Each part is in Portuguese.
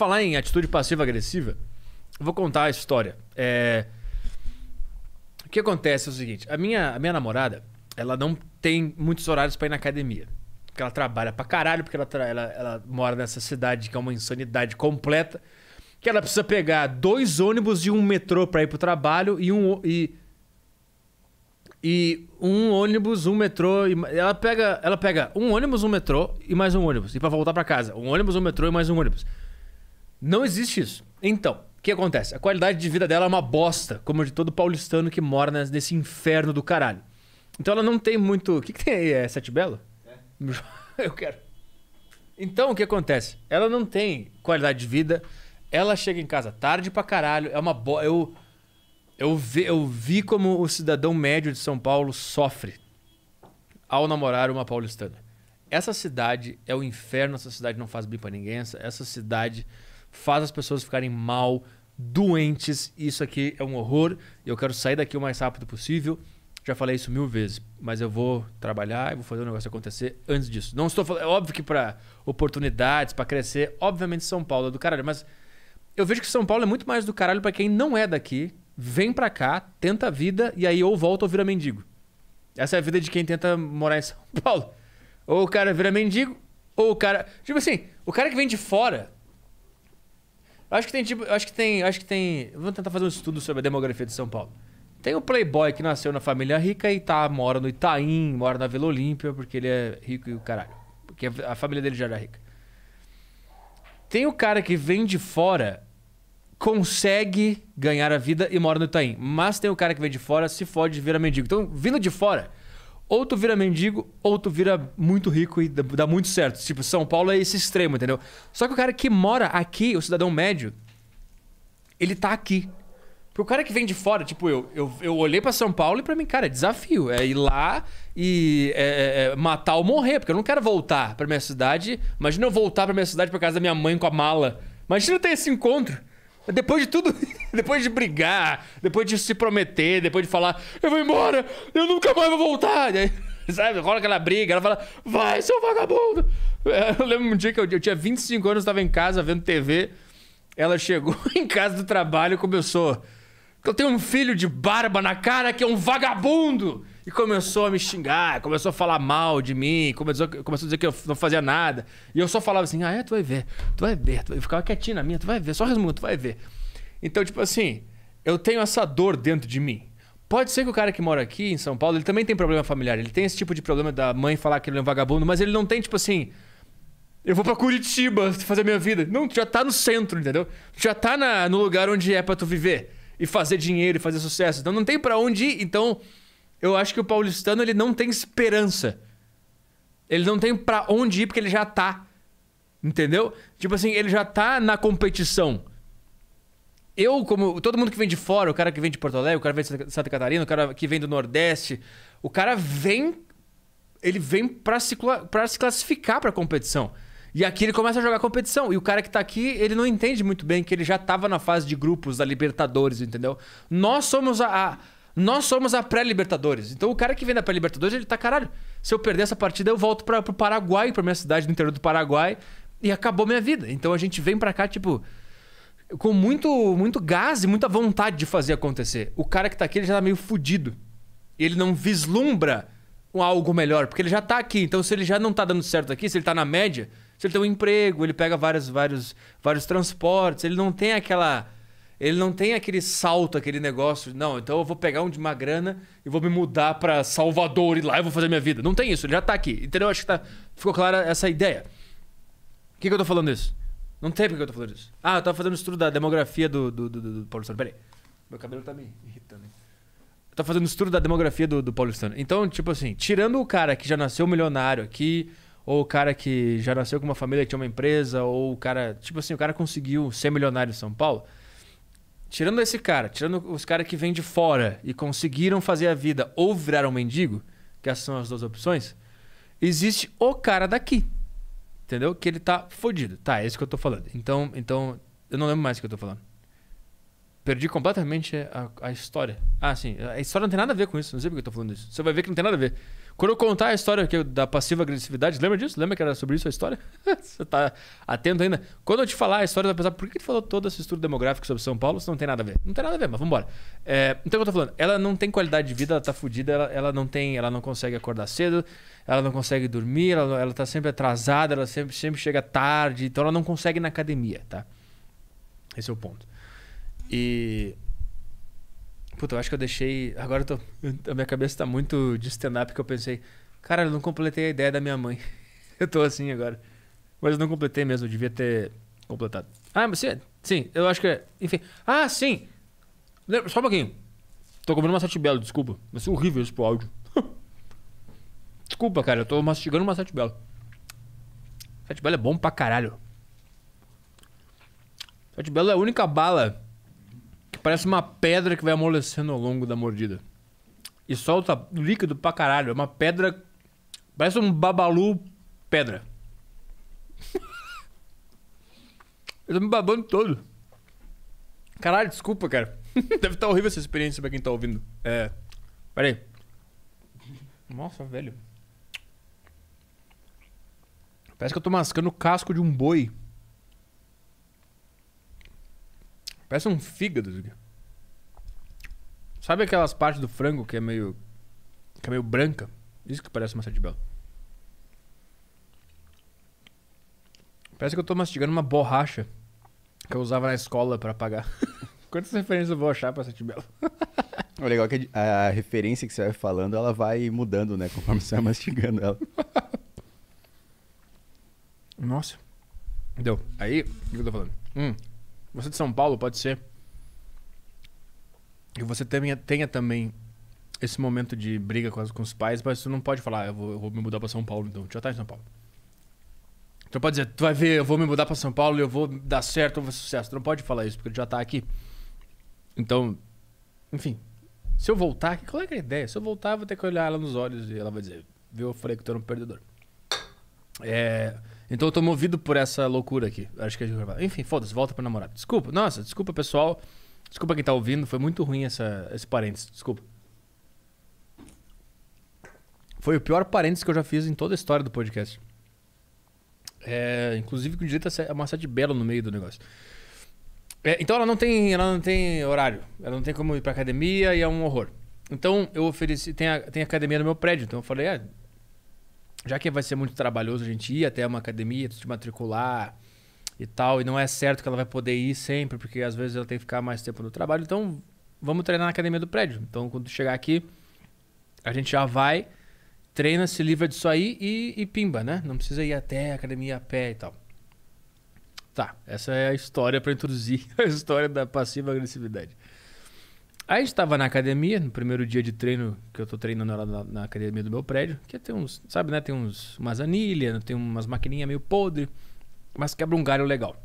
falar em atitude passiva-agressiva, vou contar a história. É... O que acontece é o seguinte: a minha, a minha namorada, ela não tem muitos horários para ir na academia. Porque ela trabalha pra caralho, porque ela, ela, ela mora nessa cidade que é uma insanidade completa. Que ela precisa pegar dois ônibus e um metrô para ir pro trabalho e um. E, e um ônibus, um metrô. ela, pega, ela pega um ônibus, um metrô e mais um ônibus. E para voltar para casa, um ônibus, um metrô e mais um ônibus. Não existe isso. Então, o que acontece? A qualidade de vida dela é uma bosta, como a de todo paulistano que mora nesse inferno do caralho. Então ela não tem muito. O que, que tem aí? É Sete Belo? É. Eu quero. Então o que acontece? Ela não tem qualidade de vida, ela chega em casa tarde pra caralho, é uma bosta. Eu, eu, vi, eu vi como o cidadão médio de São Paulo sofre ao namorar uma paulistana. Essa cidade é o inferno, essa cidade não faz bem pra ninguém, essa, essa cidade faz as pessoas ficarem mal, doentes. Isso aqui é um horror. Eu quero sair daqui o mais rápido possível. Já falei isso mil vezes, mas eu vou trabalhar e vou fazer o negócio acontecer antes disso. Não estou falando, é óbvio que para oportunidades, para crescer, obviamente São Paulo é do caralho, mas eu vejo que São Paulo é muito mais do caralho para quem não é daqui, vem para cá, tenta a vida e aí ou volta ou vira mendigo. Essa é a vida de quem tenta morar em São Paulo. Ou o cara vira mendigo, ou o cara, tipo assim, o cara que vem de fora Acho que tem tipo. Acho que tem. Acho que tem. Vamos tentar fazer um estudo sobre a demografia de São Paulo. Tem o Playboy que nasceu na família rica e tá, mora no Itaim, mora na Vila Olímpia, porque ele é rico e o caralho. Porque a família dele já era rica. Tem o cara que vem de fora, consegue ganhar a vida e mora no Itaim. Mas tem o cara que vem de fora, se fode e vira mendigo. Então, vindo de fora, ou tu vira mendigo, ou tu vira muito rico e dá muito certo. Tipo, São Paulo é esse extremo, entendeu? Só que o cara que mora aqui, o cidadão médio, ele tá aqui. Porque o cara que vem de fora, tipo eu, eu, eu olhei para São Paulo e para mim, cara, é desafio. É ir lá e é, é, é matar ou morrer, porque eu não quero voltar para minha cidade. Imagina eu voltar para minha cidade por casa da minha mãe com a mala. Imagina eu ter esse encontro. Depois de tudo depois de brigar, depois de se prometer, depois de falar, eu vou embora, eu nunca mais vou voltar. Aí, sabe, rola aquela briga, ela fala, vai, seu vagabundo. É, eu lembro um dia que eu, eu tinha 25 anos, estava em casa vendo TV. Ela chegou em casa do trabalho e começou. Eu tenho um filho de barba na cara que é um vagabundo! E começou a me xingar, começou a falar mal de mim, começou, começou a dizer que eu não fazia nada. E eu só falava assim: ah, é, tu vai ver, tu vai ver, tu vai... ficar quietinho na minha, tu vai ver, só resmunga, tu vai ver. Então, tipo assim, eu tenho essa dor dentro de mim. Pode ser que o cara que mora aqui em São Paulo, ele também tem problema familiar. Ele tem esse tipo de problema da mãe falar que ele é um vagabundo, mas ele não tem, tipo assim. Eu vou pra Curitiba fazer a minha vida. Não, tu já tá no centro, entendeu? Tu já tá na, no lugar onde é para tu viver e fazer dinheiro e fazer sucesso. Então não tem para onde ir. Então, eu acho que o paulistano ele não tem esperança. Ele não tem para onde ir porque ele já tá. Entendeu? Tipo assim, ele já tá na competição eu, como todo mundo que vem de fora, o cara que vem de Porto Alegre, o cara que vem de Santa Catarina, o cara que vem do Nordeste, o cara vem. Ele vem para se, pra se classificar pra competição. E aqui ele começa a jogar competição. E o cara que tá aqui, ele não entende muito bem que ele já tava na fase de grupos da Libertadores, entendeu? Nós somos a. a nós somos a pré-Libertadores. Então o cara que vem da pré-Libertadores, ele tá, caralho, se eu perder essa partida, eu volto para pro Paraguai, pra minha cidade do interior do Paraguai, e acabou minha vida. Então a gente vem pra cá, tipo, com muito, muito gás e muita vontade de fazer acontecer. O cara que tá aqui, ele já tá meio fudido. Ele não vislumbra algo melhor, porque ele já tá aqui. Então, se ele já não tá dando certo aqui, se ele tá na média, se ele tem um emprego, ele pega vários, vários, vários transportes, ele não tem aquela. Ele não tem aquele salto, aquele negócio. Não, então eu vou pegar um de uma grana e vou me mudar para Salvador e lá eu vou fazer minha vida. Não tem isso, ele já tá aqui. Entendeu? Acho que tá, ficou clara essa ideia. O que, que eu tô falando isso? Não tem porque eu tô falando isso. Ah, eu tava fazendo estudo da demografia do, do, do, do, do Peraí. Meu cabelo tá me irritando. Eu tô fazendo estudo da demografia do, do paulistano. Então, tipo assim, tirando o cara que já nasceu milionário aqui, ou o cara que já nasceu com uma família que tinha uma empresa, ou o cara. Tipo assim, o cara conseguiu ser milionário em São Paulo. Tirando esse cara, tirando os caras que vêm de fora e conseguiram fazer a vida ou viraram mendigo, que essas são as duas opções, existe o cara daqui. Entendeu? Que ele tá fodido. Tá, é isso que eu tô falando. Então, então eu não lembro mais o que eu tô falando. Perdi completamente a, a história. Ah, sim. A história não tem nada a ver com isso. Não sei porque eu tô falando isso. Você vai ver que não tem nada a ver. Quando eu contar a história da passiva agressividade, lembra disso? Lembra que era sobre isso a história? Você tá atento ainda? Quando eu te falar a história, vai pensar, por que tu falou toda esse estudo demográfica sobre São Paulo? Isso não tem nada a ver. Não tem nada a ver, mas vambora. É, então o que eu tô falando? Ela não tem qualidade de vida, ela tá fudida, ela, ela, não tem, ela não consegue acordar cedo, ela não consegue dormir, ela, ela tá sempre atrasada, ela sempre, sempre chega tarde, então ela não consegue ir na academia, tá? Esse é o ponto. E Puta, eu acho que eu deixei. Agora eu tô... a minha cabeça tá muito de stand-up que eu pensei. Cara, eu não completei a ideia da minha mãe. eu tô assim agora. Mas eu não completei mesmo, eu devia ter completado. Ah, mas sim, sim, eu acho que. É, enfim. Ah, sim! Só um pouquinho. Tô comendo uma sete belo, desculpa. Mas é horrível isso pro áudio. desculpa, cara, eu tô mastigando uma sete belo. Sete belo é bom pra caralho. Sete belo é a única bala Parece uma pedra que vai amolecendo ao longo da mordida. E solta líquido pra caralho. É uma pedra. Parece um babalu pedra. Eu tô tá me babando todo. Caralho, desculpa, cara. Deve estar tá horrível essa experiência pra quem tá ouvindo. É. Pera aí. Nossa, velho. Parece que eu tô mascando o casco de um boi. Parece um fígado. Sabe aquelas partes do frango que é meio. que é meio branca? Isso que parece uma belo. Parece que eu tô mastigando uma borracha que eu usava na escola para pagar. Quantas referências eu vou achar pra Belo? o legal é que a referência que você vai falando, ela vai mudando, né? Conforme você vai mastigando ela. Nossa. Deu. Aí, o que eu tô falando? Hum. Você é de São Paulo, pode ser. E você tenha, tenha também esse momento de briga com, as, com os pais, mas você não pode falar, ah, eu, vou, eu vou, me mudar para São Paulo, então. Deixa já estar tá em São Paulo. Tu então, pode dizer, tu vai ver, eu vou me mudar para São Paulo, eu vou dar certo, eu vou sucesso. Tu não pode falar isso, porque tu já tá aqui. Então, enfim. Se eu voltar, qual é, é a ideia? Se eu voltar, eu vou ter que olhar ela nos olhos e ela vai dizer, viu, eu falei que tu era um perdedor. É... Então eu tô movido por essa loucura aqui. Acho que é de gravar. Enfim, foda-se, volta pra namorar. Desculpa, nossa, desculpa pessoal. Desculpa quem tá ouvindo, foi muito ruim essa, esse parênteses, desculpa. Foi o pior parênteses que eu já fiz em toda a história do podcast. É, inclusive com direito a é é uma sete bela no meio do negócio. É, então ela não tem, ela não tem horário, ela não tem como ir pra academia e é um horror. Então eu ofereci, tem, a, tem academia no meu prédio, então eu falei, ah, já que vai ser muito trabalhoso a gente ir até uma academia, te matricular e tal, e não é certo que ela vai poder ir sempre, porque às vezes ela tem que ficar mais tempo no trabalho, então vamos treinar na academia do prédio. Então quando chegar aqui, a gente já vai, treina, se livra disso aí e, e pimba, né? Não precisa ir até a academia a pé e tal. Tá, essa é a história para introduzir a história da passiva agressividade. Aí estava na academia, no primeiro dia de treino que eu estou treinando lá na, na, academia do meu prédio, que tem uns, sabe, né? Tem uns, umas anilhas, tem umas maquininhas meio podre, mas quebra um galho legal.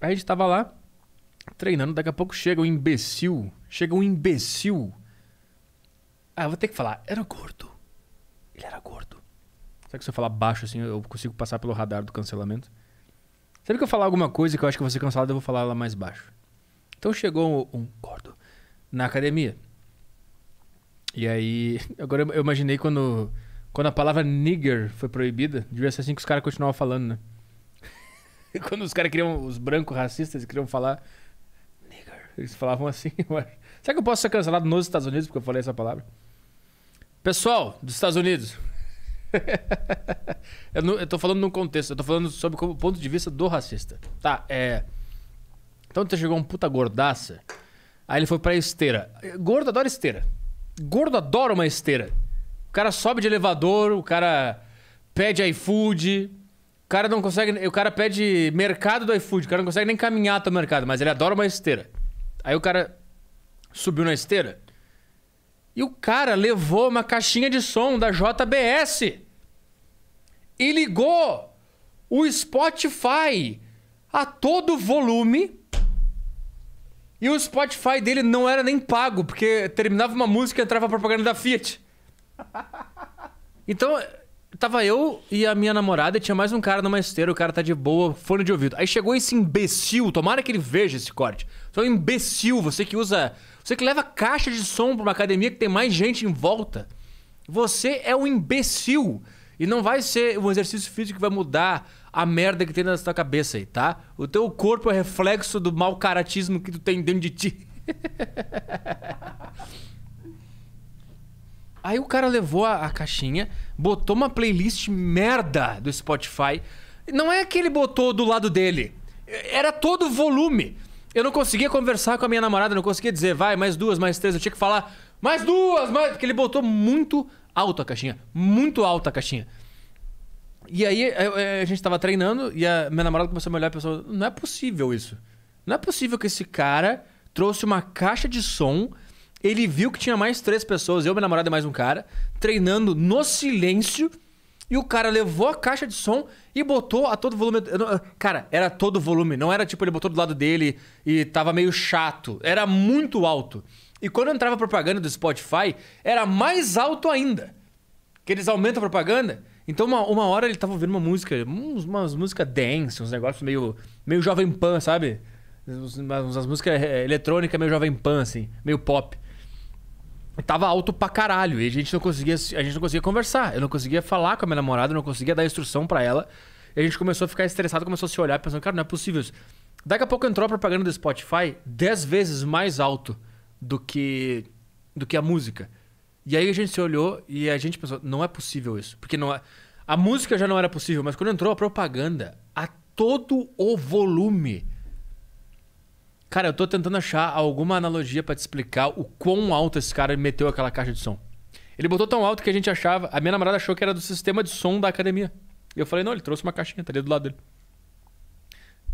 Aí a gente estava lá treinando, daqui a pouco chega um imbecil, chega um imbecil. Ah, vou ter que falar, era gordo. Ele era gordo. Será que se eu falar baixo assim, eu consigo passar pelo radar do cancelamento? Sempre que eu falar alguma coisa que eu acho que vou ser cancelado, eu vou falar ela mais baixo. Então chegou um, um gordo na academia. E aí, agora eu imaginei quando, quando a palavra nigger foi proibida, devia ser assim que os caras continuavam falando, né? quando os caras queriam, os brancos racistas queriam falar nigger, eles falavam assim. Será que eu posso ser cancelado nos Estados Unidos porque eu falei essa palavra? Pessoal dos Estados Unidos. eu, não, eu tô falando num contexto, eu tô falando sobre o ponto de vista do racista. Tá, é. Então tu chegou um puta gordaça. Aí ele foi pra esteira. Gordo adora esteira. Gordo adora uma esteira. O cara sobe de elevador, o cara pede iFood. O cara não consegue. O cara pede mercado do iFood. O cara não consegue nem caminhar até o mercado, mas ele adora uma esteira. Aí o cara subiu na esteira. E o cara levou uma caixinha de som da JBS e ligou o Spotify a todo volume e o Spotify dele não era nem pago, porque terminava uma música e entrava a propaganda da Fiat. Então, tava eu e a minha namorada e tinha mais um cara numa esteira, o cara tá de boa, fone de ouvido. Aí chegou esse imbecil, tomara que ele veja esse corte. sou um imbecil, você que usa. Você que leva caixa de som pra uma academia que tem mais gente em volta. Você é um imbecil. E não vai ser um exercício físico que vai mudar a merda que tem na tua cabeça aí, tá? O teu corpo é reflexo do mau caratismo que tu tem dentro de ti. aí o cara levou a, a, caixinha, botou uma playlist merda do Spotify. Não é que ele botou do lado dele. Era todo volume. Eu não conseguia conversar com a minha namorada, não conseguia dizer, vai, mais duas, mais três. Eu tinha que falar, mais duas, mais. Porque ele botou muito alto a caixinha. Muito alta a caixinha. E aí a gente tava treinando e a minha namorada começou a me olhar e pensou: não é possível isso. Não é possível que esse cara trouxe uma caixa de som, ele viu que tinha mais três pessoas, eu, minha namorada e mais um cara, treinando no silêncio. E o cara levou a caixa de som e botou a todo volume. Cara, era todo volume, não era tipo ele botou do lado dele e tava meio chato. Era muito alto. E quando entrava propaganda do Spotify, era mais alto ainda. Que eles aumentam a propaganda. Então, uma, uma hora ele tava ouvindo uma música, umas, umas músicas dance, uns negócios meio, meio jovem pan, sabe? Umas, umas músicas é, eletrônicas meio jovem pan, assim, meio pop. tava alto pra caralho, e a gente não conseguia, a gente não conseguia conversar. Eu não conseguia falar com a minha namorada, eu não conseguia dar instrução para ela. E a gente começou a ficar estressado, começou a se olhar, pensando, cara, não é possível isso. Daqui a pouco entrou a propaganda do Spotify 10 vezes mais alto do que, do que a música. E aí a gente se olhou e a gente pensou, não é possível isso. Porque não é... a música já não era possível, mas quando entrou a propaganda, a todo o volume. Cara, eu tô tentando achar alguma analogia para te explicar o quão alto esse cara meteu aquela caixa de som. Ele botou tão alto que a gente achava. A minha namorada achou que era do sistema de som da academia. E eu falei, não, ele trouxe uma caixinha, tá ali do lado dele.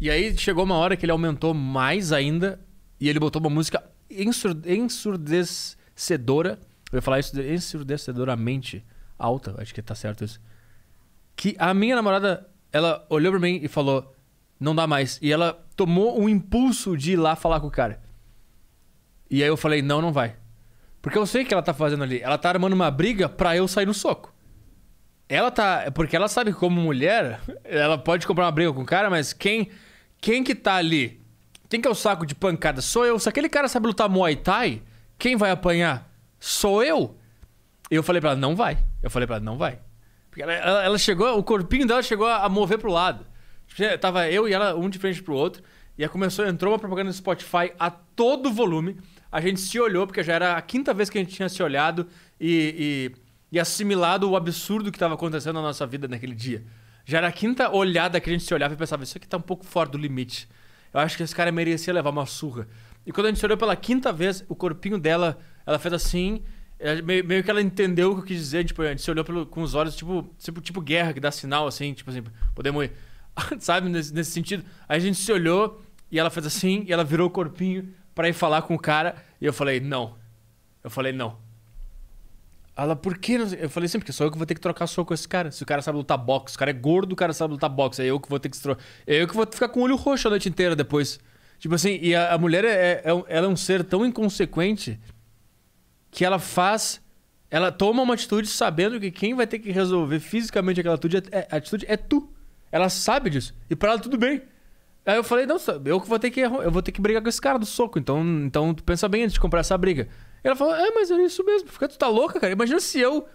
E aí chegou uma hora que ele aumentou mais ainda e ele botou uma música ensurdecedora eu ia falar isso ensurdecedoramente alta, acho que tá certo isso. Que a minha namorada, ela olhou pra mim e falou: Não dá mais. E ela tomou um impulso de ir lá falar com o cara. E aí eu falei: Não, não vai. Porque eu sei o que ela tá fazendo ali. Ela tá armando uma briga pra eu sair no soco. Ela tá. Porque ela sabe que, como mulher, ela pode comprar uma briga com o cara, mas quem. Quem que tá ali? Quem que é o saco de pancada? Sou eu. Se aquele cara sabe lutar Muay Thai, quem vai apanhar? Sou eu? Eu falei para ela, não vai. Eu falei para ela, não vai. Porque ela, ela, ela, chegou, o corpinho dela chegou a mover pro lado. Tipo, tava eu e ela um de frente pro outro. E aí começou, entrou uma propaganda no Spotify a todo volume. A gente se olhou, porque já era a quinta vez que a gente tinha se olhado e, e, e assimilado o absurdo que estava acontecendo na nossa vida naquele dia. Já era a quinta olhada que a gente se olhava e pensava, isso aqui tá um pouco fora do limite. Eu acho que esse cara merecia levar uma surra. E quando a gente se olhou pela quinta vez, o corpinho dela ela fez assim. É, meio, meio, que ela entendeu o que eu quis dizer, tipo, a gente se olhou pelo, com os olhos, tipo, tipo, tipo guerra, que dá sinal, assim, tipo assim, podemos ir. Sabe, nesse, nesse sentido. Aí a gente se olhou e ela fez assim, e ela virou o corpinho para ir falar com o cara. E eu falei, não. Eu falei, não. Ela, por que? Eu falei assim, porque sou eu que vou ter que trocar soco com esse cara. Se o cara sabe lutar boxe, o cara é gordo, o cara sabe lutar boxe, é eu que vou ter que trocar. É eu que vou ficar com o olho roxo a noite inteira depois. Tipo assim, e a, a mulher é, é, é ela é um ser tão inconsequente que ela faz. Ela toma uma atitude sabendo que quem vai ter que resolver fisicamente aquela atitude é, é atitude é tu. Ela sabe disso. E pra ela tudo bem. Aí eu falei, não, eu vou ter que, eu vou ter que brigar com esse cara do soco. Então, então tu pensa bem antes de comprar essa briga. E ela falou, é, mas é isso mesmo. Fica, tu tá louca, cara. Imagina se eu.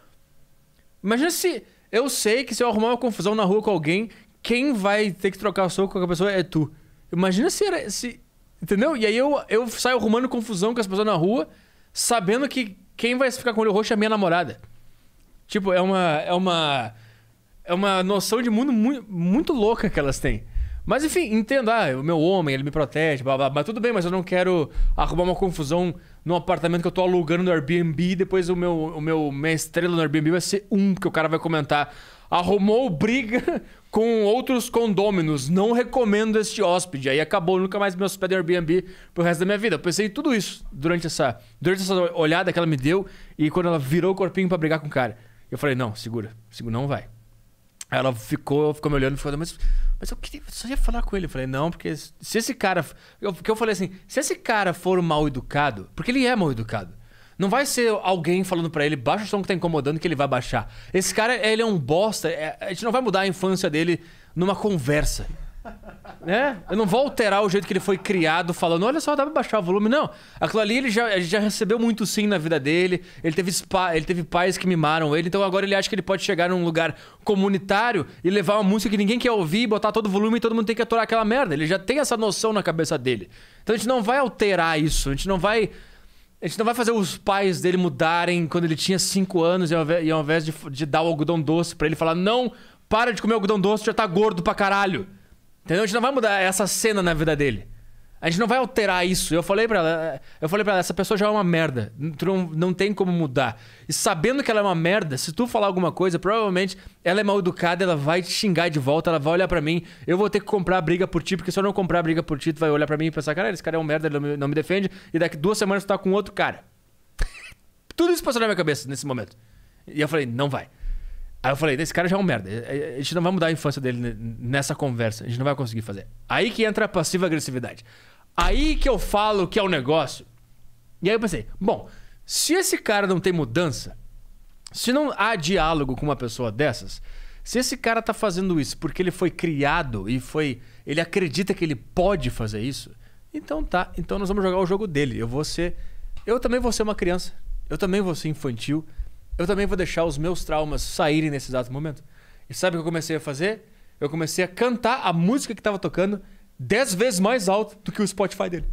Imagina se. Eu sei que se eu arrumar uma confusão na rua com alguém, quem vai ter que trocar o soco com a pessoa é tu. Imagina se era. Se, entendeu? E aí eu, eu saio arrumando confusão com as pessoas na rua sabendo que quem vai ficar com o olho roxo é a minha namorada. Tipo, é uma. É uma. É uma noção de mundo muito, muito louca que elas têm. Mas enfim, entendo, ah, o meu homem, ele me protege, blá blá, mas tudo bem, mas eu não quero arrumar uma confusão num apartamento que eu tô alugando no Airbnb e depois o meu, o meu, minha estrela no Airbnb vai ser um, que o cara vai comentar arrumou briga com outros condôminos. Não recomendo este hóspede. Aí acabou, nunca mais me hospedei no Airbnb pro resto da minha vida. Eu pensei em tudo isso durante essa, durante essa olhada que ela me deu e quando ela virou o corpinho para brigar com o cara. Eu falei, não, segura, segura, não vai. Aí ela ficou, ficou me olhando e falou, mas, mas eu queria, só ia falar com ele. Eu falei, não, porque se esse cara. Eu, porque eu falei assim, se esse cara for mal educado, porque ele é mal educado. Não vai ser alguém falando para ele, baixa o som que tá incomodando que ele vai baixar. Esse cara, ele é um bosta. É, a gente não vai mudar a infância dele numa conversa. Né? Eu não vou alterar o jeito que ele foi criado falando, olha só, dá pra baixar o volume. Não. Aquilo ali ele já, já recebeu muito sim na vida dele. Ele teve, spa, ele teve pais que mimaram ele, então agora ele acha que ele pode chegar num lugar comunitário e levar uma música que ninguém quer ouvir, botar todo o volume e todo mundo tem que aturar aquela merda. Ele já tem essa noção na cabeça dele. Então a gente não vai alterar isso, a gente não vai a gente não vai fazer os pais dele mudarem quando ele tinha 5 anos e ao invés, e ao invés de, de, dar o algodão doce para ele falar: não, para de comer algodão doce, já tá gordo pra caralho. Entendeu? A gente não vai mudar essa cena na vida dele. A gente não vai alterar isso. Eu falei para ela, eu falei para ela, essa pessoa já é uma merda. Tu não, não tem como mudar. E sabendo que ela é uma merda, se tu falar alguma coisa, provavelmente ela é mal educada, ela vai te xingar de volta, ela vai olhar para mim, eu vou ter que comprar briga por ti, porque se eu não comprar briga por ti, tu vai olhar para mim e pensar, cara, esse cara é um merda, ele não me, não me defende, e daqui duas semanas tu tá com outro cara. Tudo isso passou na minha cabeça nesse momento. E eu falei, não vai. Aí eu falei, esse cara já é um merda. A gente não vai mudar a infância dele nessa conversa. A gente não vai conseguir fazer. Aí que entra a passiva agressividade. Aí que eu falo que é o um negócio. E aí eu pensei, bom, se esse cara não tem mudança, se não há diálogo com uma pessoa dessas, se esse cara tá fazendo isso porque ele foi criado e foi, ele acredita que ele pode fazer isso, então tá, então nós vamos jogar o jogo dele. Eu vou ser, eu também vou ser uma criança. Eu também vou ser infantil. Eu também vou deixar os meus traumas saírem nesse exato momento. E sabe o que eu comecei a fazer? Eu comecei a cantar a música que estava tocando 10 vezes mais alto do que o Spotify dele.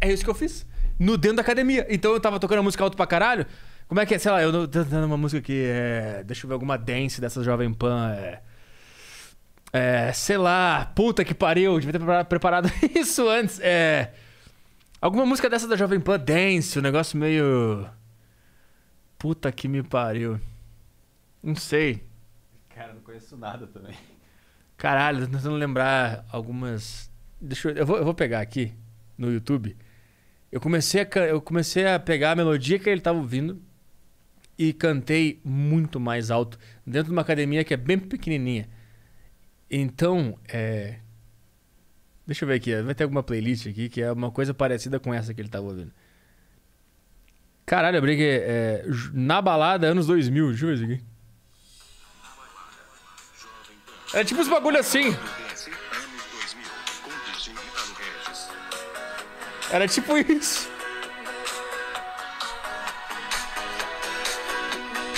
É isso que eu fiz. No dentro da academia. Então eu tava tocando a música alto pra caralho. Como é que é? Sei lá, eu tô tentando uma música que é. Deixa eu ver alguma dance dessa Jovem Pan. É. É, sei lá, puta que pariu, devia ter preparado isso antes. É. Alguma música dessa da Jovem Pan Dance, um negócio meio. Puta que me pariu. Não sei. Cara, não conheço nada também. Caralho, tô tentando lembrar algumas Deixa eu, eu, vou, eu vou pegar aqui no YouTube. Eu comecei, a, eu comecei a pegar a melodia que ele estava ouvindo e cantei muito mais alto dentro de uma academia que é bem pequenininha. Então, é... deixa eu ver aqui. Vai ter alguma playlist aqui que é uma coisa parecida com essa que ele estava ouvindo. Caralho, eu brinquei. É... Na balada, anos 2000. Deixa eu ver isso aqui. É tipo uns bagulho assim. Era tipo isso.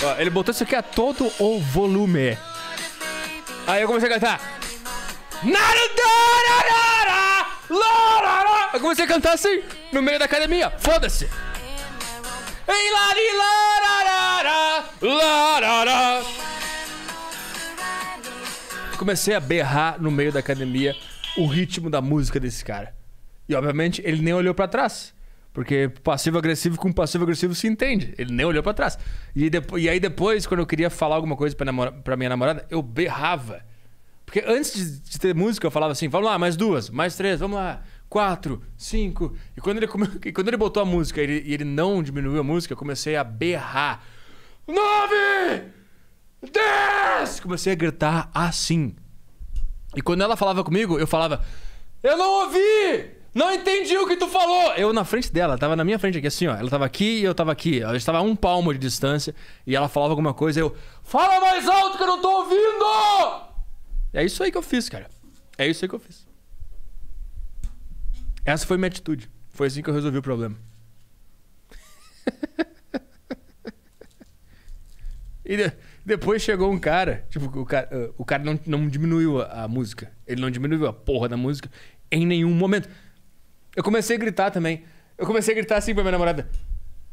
Ó, ele botou isso aqui a todo o volume. Aí eu comecei a cantar. Eu comecei a cantar assim, no meio da academia. Foda-se. Comecei a berrar no meio da academia o ritmo da música desse cara. E obviamente ele nem olhou para trás. Porque passivo agressivo com passivo agressivo se entende. Ele nem olhou para trás. E, e, aí depois, quando eu queria falar alguma coisa pra, namora pra minha namorada, eu berrava. Porque antes de, de, ter música, eu falava assim: vamos lá, mais duas, mais três, vamos lá, quatro, cinco. E quando ele, come... e quando ele botou a música ele, e ele não diminuiu a música, eu comecei a berrar: nove, dez! Comecei a gritar assim. E quando ela falava comigo, eu falava: eu não ouvi! Não entendi o que tu falou! Eu na frente dela, tava na minha frente aqui, assim, ó. Ela tava aqui e eu tava aqui. Ela estava a um palmo de distância e ela falava alguma coisa eu. Fala mais alto que eu não tô ouvindo! É isso aí que eu fiz, cara. É isso aí que eu fiz. Essa foi minha atitude. Foi assim que eu resolvi o problema. e de, depois chegou um cara. Tipo, o cara, o cara não, não diminuiu a, a música. Ele não diminuiu a porra da música em nenhum momento. Eu comecei a gritar também. Eu comecei a gritar assim pra minha namorada.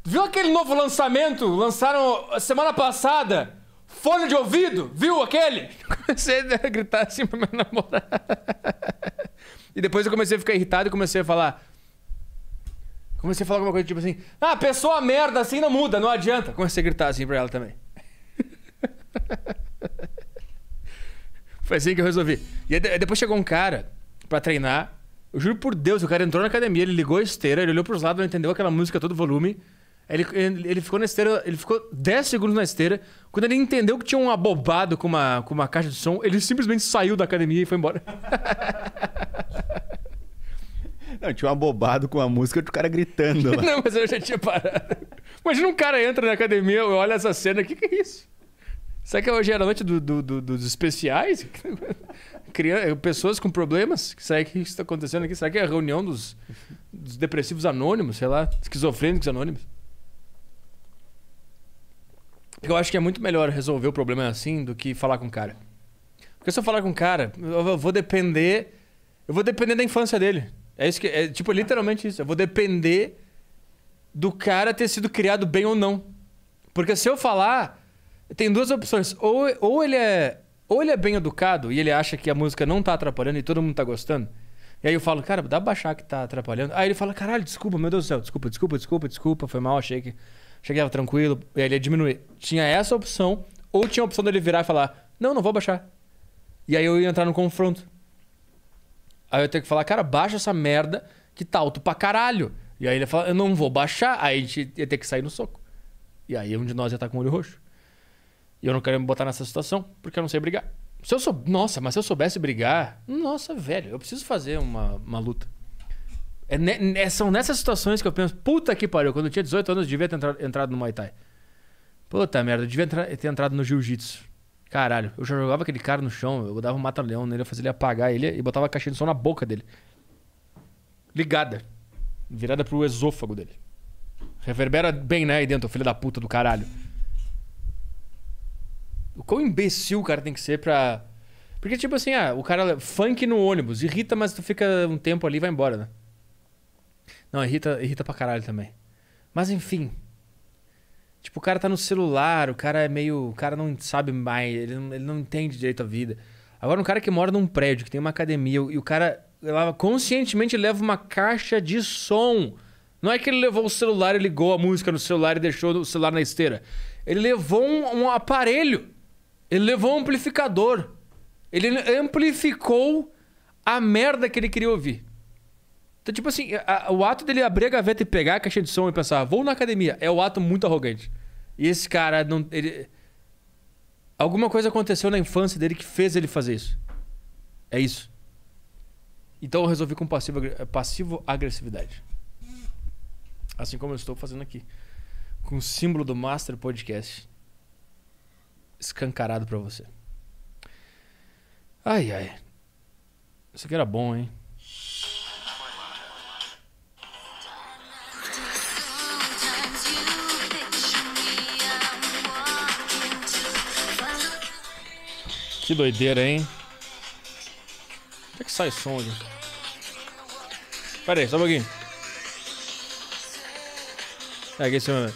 Viu aquele novo lançamento? Lançaram semana passada. Fone de ouvido, viu aquele? Eu comecei a gritar assim pra minha namorada. E depois eu comecei a ficar irritado e comecei a falar. Comecei a falar alguma coisa tipo assim: Ah, pessoa merda assim não muda, não adianta. Comecei a gritar assim pra ela também. Foi assim que eu resolvi. E depois chegou um cara pra treinar. Eu juro por Deus, o cara entrou na academia, ele ligou a esteira, ele olhou pros lados, não entendeu aquela música todo volume. Ele, ele, ele, ficou na esteira, ele ficou 10 segundos na esteira. Quando ele entendeu que tinha um abobado com uma, com uma caixa de som, ele simplesmente saiu da academia e foi embora. Não, tinha um abobado com a música do cara gritando. Lá. Não, mas eu já tinha parado. Imagina um cara entra na academia, olha essa cena, o que, que é isso? Será que é hoje era noite do, do, do, dos especiais? Eh, pessoas com problemas. Será que isso está acontecendo aqui? Será que é a reunião dos, dos depressivos anônimos, sei lá, esquizofrênicos anônimos? Eu acho que é muito melhor resolver o problema assim do que falar com o cara. Porque se eu falar com o cara, eu vou depender. Eu vou depender da infância dele. É isso que. É tipo, literalmente isso. Eu vou depender do cara ter sido criado bem ou não. Porque se eu falar, tem duas opções. Ou, ou ele é ou ele é bem educado e ele acha que a música não tá atrapalhando e todo mundo tá gostando. E aí eu falo, cara, dá pra baixar que tá atrapalhando. Aí ele fala, caralho, desculpa, meu Deus do céu, desculpa, desculpa, desculpa, desculpa, foi mal, achei que. Achei que tava tranquilo. E aí ele ia diminuir. Tinha essa opção, ou tinha a opção dele virar e falar, não, não vou baixar. E aí eu ia entrar no confronto. Aí eu tenho que falar, cara, baixa essa merda que tá alto pra caralho. E aí ele fala, eu não vou baixar. Aí a gente ia ter que sair no soco. E aí um de nós ia estar tá com o olho roxo. E eu não quero me botar nessa situação porque eu não sei brigar. Se eu sou, nossa, mas se eu soubesse brigar, nossa, velho, eu preciso fazer uma, uma luta. É, é, são nessas situações que eu penso, puta que pariu, quando eu tinha 18 anos eu devia ter entrado, entrado no Muay Thai. Puta merda, eu devia ter entrado no Jiu-Jitsu. Caralho, eu já jogava aquele cara no chão, eu dava um mata-leão nele, eu fazia ele apagar ele e botava a caixinha de som na boca dele. Ligada. Virada pro esôfago dele. Reverbera bem, né, aí dentro, filho da puta do caralho. O quão imbecil o cara tem que ser pra. Porque, tipo assim, ah, o cara funk no ônibus, irrita, mas tu fica um tempo ali e vai embora, né? Não, irrita, irrita pra caralho também. Mas enfim. Tipo, o cara tá no celular, o cara é meio. O cara não sabe mais, ele não, ele não entende direito a vida. Agora, um cara que mora num prédio, que tem uma academia, e o cara ela conscientemente leva uma caixa de som. Não é que ele levou o celular e ligou a música no celular e deixou o celular na esteira. Ele levou um, um aparelho ele levou um amplificador. Ele amplificou a merda que ele queria ouvir. Então, tipo assim, a, o ato dele abrir a gaveta e pegar a caixa de som e pensar, vou na academia, é um ato muito arrogante. E esse cara não. Ele... Alguma coisa aconteceu na infância dele que fez ele fazer isso. É isso. Então eu resolvi com passivo, passivo agressividade. Assim como eu estou fazendo aqui. Com o símbolo do Master Podcast escancarado para você. Ai, ai. Isso aqui era bom, hein? Que doideira, hein? Onde é que sai som ali? Pera aí, só um pouquinho. É, aqui em cima. Né?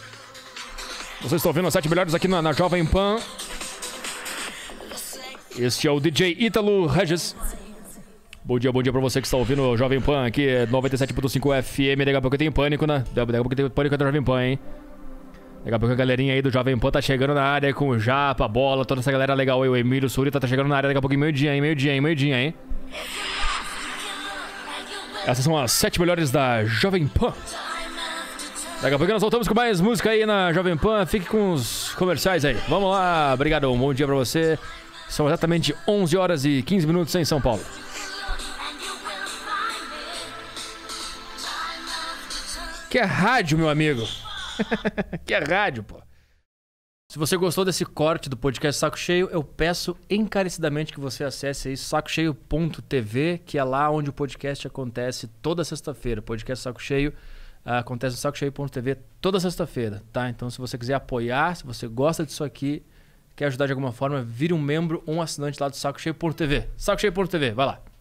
Vocês estão vendo as sete melhores aqui na, na Jovem Pan. Este é o DJ Ítalo Regis. Bom dia, bom dia pra você que está ouvindo o Jovem Pan aqui, 97.5 é FM. Daqui a pouco tem pânico, né? Daqui a pouco tem pânico do Jovem Pan, hein? Daqui a pouco a galerinha aí do Jovem Pan tá chegando na área com o Japa, Bola, toda essa galera legal aí. O Emílio Surita tá chegando na área daqui a pouco, meio-dia, hein? Meio-dia, hein? Meio-dia, hein? Essas são as sete melhores da Jovem Pan. Daqui a pouco nós voltamos com mais música aí na Jovem Pan. Fique com os comerciais aí. Vamos lá, obrigado, um bom dia pra você. São exatamente 11 horas e 15 minutos em São Paulo. Que é rádio, meu amigo. que é rádio, pô. Se você gostou desse corte do podcast Saco Cheio, eu peço encarecidamente que você acesse aí sacocheio.tv, que é lá onde o podcast acontece toda sexta-feira. O podcast Saco Cheio ah, acontece no sacocheio.tv toda sexta-feira, tá? Então, se você quiser apoiar, se você gosta disso aqui, quer ajudar de alguma forma, vire um membro ou um assinante lá do Saco Cheio por TV. Saco Cheio por TV, vai lá.